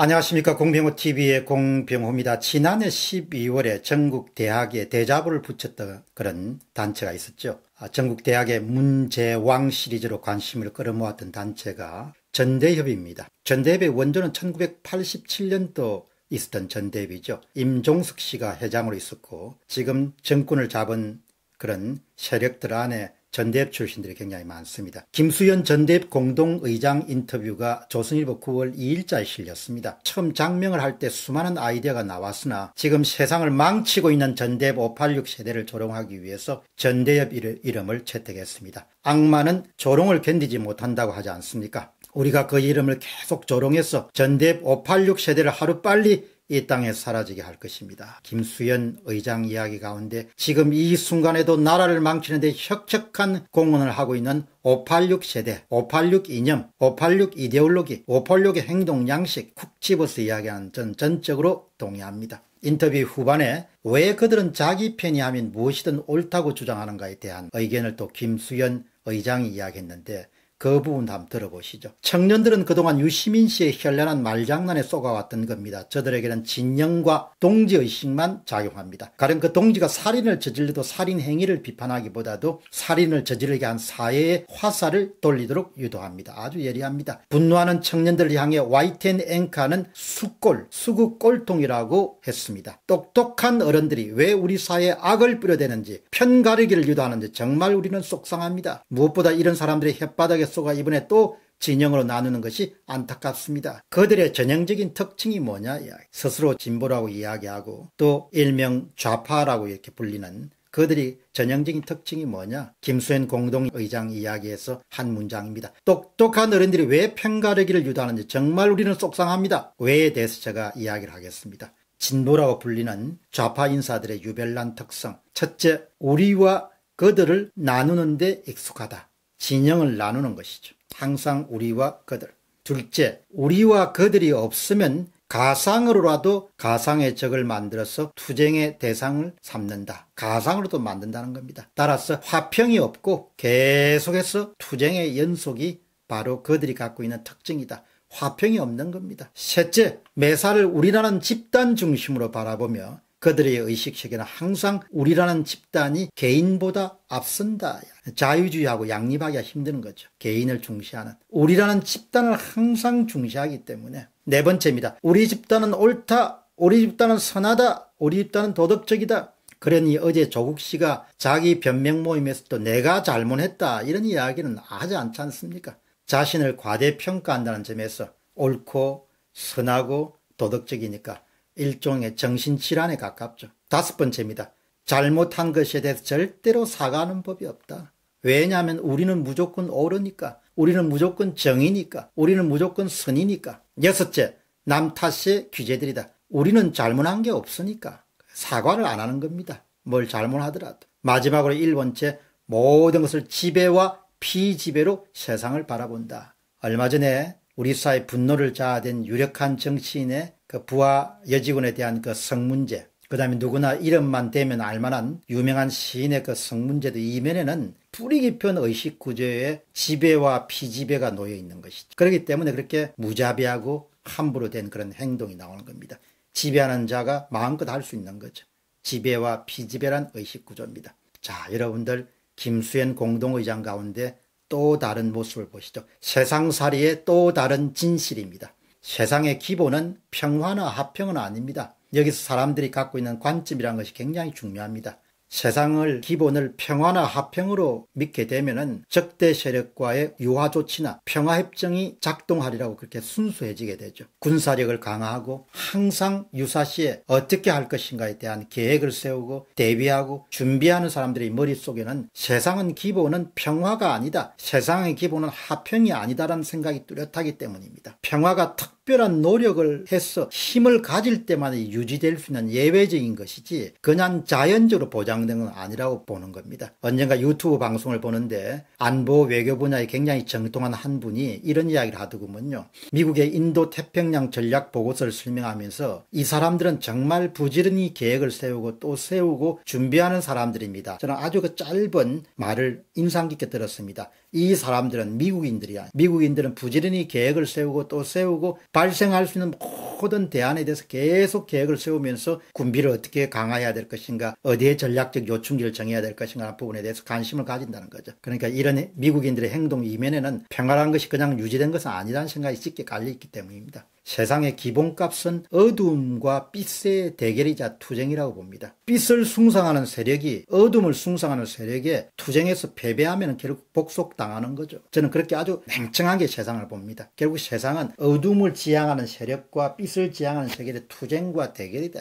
안녕하십니까 공병호TV의 공병호입니다. 지난해 12월에 전국대학에 대자보를 붙였던 그런 단체가 있었죠. 아, 전국대학의 문제왕 시리즈로 관심을 끌어모았던 단체가 전대협입니다. 전대협의 원조는 1987년도 있었던 전대협이죠. 임종숙 씨가 회장으로 있었고 지금 정권을 잡은 그런 세력들 안에 전대협 출신들이 굉장히 많습니다. 김수현 전대협 공동의장 인터뷰가 조선일보 9월 2일자에 실렸습니다. 처음 장명을 할 때 수많은 아이디어가 나왔으나 지금 세상을 망치고 있는 전대협 586 세대를 조롱하기 위해서 전대협 이름을 채택했습니다. 악마는 조롱을 견디지 못한다고 하지 않습니까? 우리가 그 이름을 계속 조롱해서 전대협 586 세대를 하루빨리 이 땅에 사라지게 할 것입니다. 김수현 의장 이야기 가운데 지금 이 순간에도 나라를 망치는 데 혁혁한 공헌을 하고 있는 586 세대, 586 이념, 586 이데올로기, 586의 행동 양식 쿡 집어서 이야기하는 전 전적으로 동의합니다. 인터뷰 후반에 왜 그들은 자기 편이 하면 무엇이든 옳다고 주장하는가에 대한 의견을 또 김수현 의장이 이야기했는데 그 부분도 한번 들어보시죠. 청년들은 그동안 유시민 씨의 현란한 말장난에 속아왔던 겁니다. 저들에게는 진영과 동지의식만 작용합니다. 가령 그 동지가 살인을 저질러도 살인 행위를 비판하기보다도 살인을 저지르게 한 사회의 화살을 돌리도록 유도합니다. 아주 예리합니다. 분노하는 청년들을 향해 와이텐 앵카는 수골, 수구 꼴통이라고 했습니다. 똑똑한 어른들이 왜 우리 사회에 악을 뿌려대는지 편가르기를 유도하는지 정말 우리는 속상합니다. 무엇보다 이런 사람들이 혓바닥에 뱃소가 이번에 또 진영으로 나누는 것이 안타깝습니다. 그들의 전형적인 특징이 뭐냐 스스로 진보라고 이야기하고 또 일명 좌파라고 이렇게 불리는 그들이 전형적인 특징이 뭐냐? 김수현 공동의장 이야기에서 한 문장입니다. 똑똑한 어른들이 왜 편가르기를 유도하는지 정말 우리는 속상합니다. 왜에 대해서 제가 이야기를 하겠습니다. 진보라고 불리는 좌파 인사들의 유별난 특성. 첫째, 우리와 그들을 나누는데 익숙하다. 진영을 나누는 것이죠. 항상 우리와 그들. 둘째, 우리와 그들이 없으면 가상으로라도 가상의 적을 만들어서 투쟁의 대상을 삼는다. 가상으로도 만든다는 겁니다. 따라서 화평이 없고 계속해서 투쟁의 연속이 바로 그들이 갖고 있는 특징이다. 화평이 없는 겁니다. 셋째, 매사를 우리나라는 집단 중심으로 바라보며 그들의 의식체계는 항상 우리라는 집단이 개인보다 앞선다. 자유주의하고 양립하기가 힘든 거죠. 개인을 중시하는. 우리라는 집단을 항상 중시하기 때문에. 네 번째입니다. 우리 집단은 옳다. 우리 집단은 선하다. 우리 집단은 도덕적이다. 그러니 어제 조국 씨가 자기 변명 모임에서 도 내가 잘못했다. 이런 이야기는 하지 않지 않습니까? 자신을 과대평가한다는 점에서 옳고 선하고 도덕적이니까 일종의 정신질환에 가깝죠. 다섯 번째입니다. 잘못한 것에 대해서 절대로 사과하는 법이 없다. 왜냐하면 우리는 무조건 옳으니까, 우리는 무조건 정이니까, 우리는 무조건 선이니까. 여섯째, 남 탓의 규제들이다. 우리는 잘못한 게 없으니까 사과를 안 하는 겁니다. 뭘 잘못하더라도. 마지막으로 일번째, 모든 것을 지배와 피지배로 세상을 바라본다. 얼마 전에 우리 사회 분노를 자아낸 유력한 정치인의 그 부하 여직원에 대한 그 성문제, 그 다음에 누구나 이름만 대면 알만한 유명한 시인의 그 성문제도 이면에는 뿌리 깊은 의식구조의 지배와 피지배가 놓여 있는 것이죠. 그렇기 때문에 그렇게 무자비하고 함부로 된 그런 행동이 나오는 겁니다. 지배하는 자가 마음껏 할 수 있는 거죠. 지배와 피지배란 의식구조입니다. 자, 여러분들 김수현 공동의장 가운데 또 다른 모습을 보시죠. 세상살이의 또 다른 진실입니다. 세상의 기본은 평화나 화평은 아닙니다. 여기서 사람들이 갖고 있는 관점이란 것이 굉장히 중요합니다. 세상을 기본을 평화나 화평으로 믿게 되면은 적대 세력과의 유화 조치나 평화 협정이 작동하리라고 그렇게 순수해지게 되죠. 군사력을 강화하고 항상 유사시에 어떻게 할 것인가에 대한 계획을 세우고 대비하고 준비하는 사람들의 머릿속에는 세상은 기본은 평화가 아니다. 세상의 기본은 화평이 아니다라는 생각이 뚜렷하기 때문입니다. 평화가 탁 특별한 노력을 해서 힘을 가질 때만 유지될 수 있는 예외적인 것이지 그냥 자연적으로 보장된 건 아니라고 보는 겁니다. 언젠가 유튜브 방송을 보는데 안보 외교 분야에 굉장히 정통한 한 분이 이런 이야기를 하더군요. 미국의 인도 태평양 전략 보고서를 설명하면서 이 사람들은 정말 부지런히 계획을 세우고 또 세우고 준비하는 사람들입니다. 저는 아주 그 짧은 말을 인상 깊게 들었습니다. 이 사람들은 미국인들이야. 미국인들은 부지런히 계획을 세우고 또 세우고 발생할 수 있는 모든 대안에 대해서 계속 계획을 세우면서 군비를 어떻게 강화해야 될 것인가, 어디에 전략적 요충지를 정해야 될 것인가 하는 부분에 대해서 관심을 가진다는 거죠. 그러니까 이런 미국인들의 행동 이면에는 평화란 것이 그냥 유지된 것은 아니라는 생각이 짙게 깔려있기 때문입니다. 세상의 기본값은 어둠과 빛의 대결이자 투쟁이라고 봅니다. 빛을 숭상하는 세력이 어둠을 숭상하는 세력에 투쟁에서 패배하면 결국 복속당하는 거죠. 저는 그렇게 아주 냉정하게 세상을 봅니다. 결국 세상은 어둠을 지 지향하는 세력과 빛을 지향하는 세계의 투쟁과 대결이다.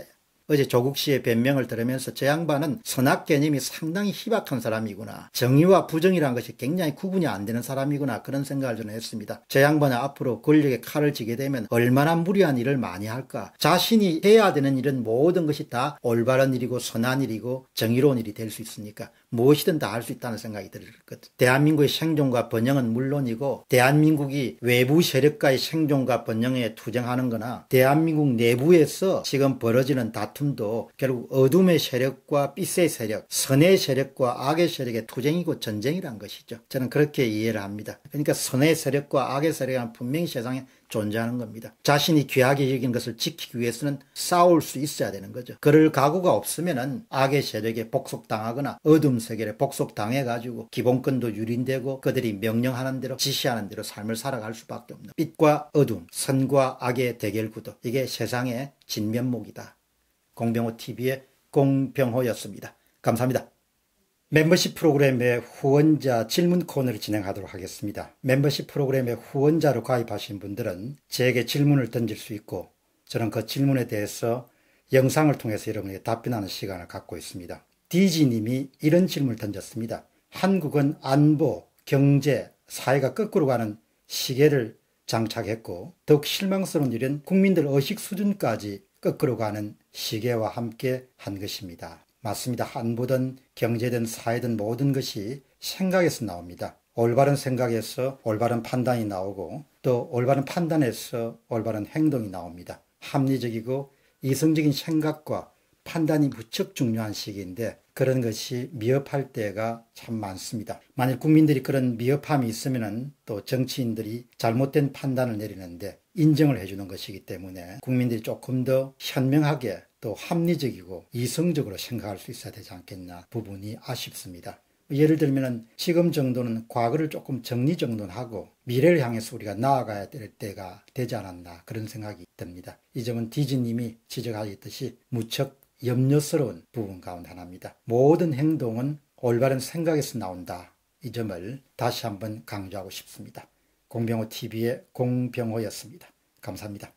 어제 조국 씨의 변명을 들으면서 저 양반은 선악 개념이 상당히 희박한 사람이구나. 정의와 부정이란 것이 굉장히 구분이 안 되는 사람이구나. 그런 생각을 저는 했습니다. 저 양반은 앞으로 권력에 칼을 지게 되면 얼마나 무리한 일을 많이 할까. 자신이 해야 되는 일은 모든 것이 다 올바른 일이고 선한 일이고 정의로운 일이 될 수 있으니까 무엇이든 다 할 수 있다는 생각이 들거든. 대한민국의 생존과 번영은 물론이고 대한민국이 외부 세력과의 생존과 번영에 투쟁하는 거나 대한민국 내부에서 지금 벌어지는 다툼도 결국 어둠의 세력과 빛의 세력, 선의 세력과 악의 세력의 투쟁이고 전쟁이란 것이죠. 저는 그렇게 이해를 합니다. 그러니까 선의 세력과 악의 세력은 분명히 세상에 존재하는 겁니다. 자신이 귀하게 여긴 것을 지키기 위해서는 싸울 수 있어야 되는 거죠. 그럴 각오가 없으면은 악의 세력에 복속당하거나 어둠 세계에 복속당해가지고 기본권도 유린되고 그들이 명령하는 대로 지시하는 대로 삶을 살아갈 수밖에 없는 빛과 어둠, 선과 악의 대결 구도. 이게 세상의 진면목이다. 공병호 TV의 공병호였습니다. 감사합니다. 멤버십 프로그램의 후원자 질문 코너를 진행하도록 하겠습니다. 멤버십 프로그램의 후원자로 가입하신 분들은 제게 질문을 던질 수 있고 저는 그 질문에 대해서 영상을 통해서 여러분에게 답변하는 시간을 갖고 있습니다. 디지님이 이런 질문을 던졌습니다. 한국은 안보, 경제, 사회가 거꾸로 가는 시계를 장착했고 더욱 실망스러운 일은 국민들 의식 수준까지 거꾸로 가는 시계와 함께 한 것입니다. 맞습니다. 안보든 경제든 사회든 모든 것이 생각에서 나옵니다. 올바른 생각에서 올바른 판단이 나오고 또 올바른 판단에서 올바른 행동이 나옵니다. 합리적이고 이성적인 생각과 판단이 무척 중요한 시기인데 그런 것이 미흡할 때가 참 많습니다. 만일 국민들이 그런 미흡함이 있으면 또 정치인들이 잘못된 판단을 내리는데 인정을 해주는 것이기 때문에 국민들이 조금 더 현명하게 또 합리적이고 이성적으로 생각할 수 있어야 되지 않겠나 부분이 아쉽습니다. 예를 들면 지금 정도는 과거를 조금 정리 정돈 하고 미래를 향해서 우리가 나아가야 될 때가 되지 않았나 그런 생각이 듭니다. 이 점은 디즈님이 지적하셨듯이 무척 염려스러운 부분 가운데 하나입니다. 모든 행동은 올바른 생각에서 나온다. 이 점을 다시 한번 강조하고 싶습니다. 공병호 TV의 공병호였습니다. 감사합니다.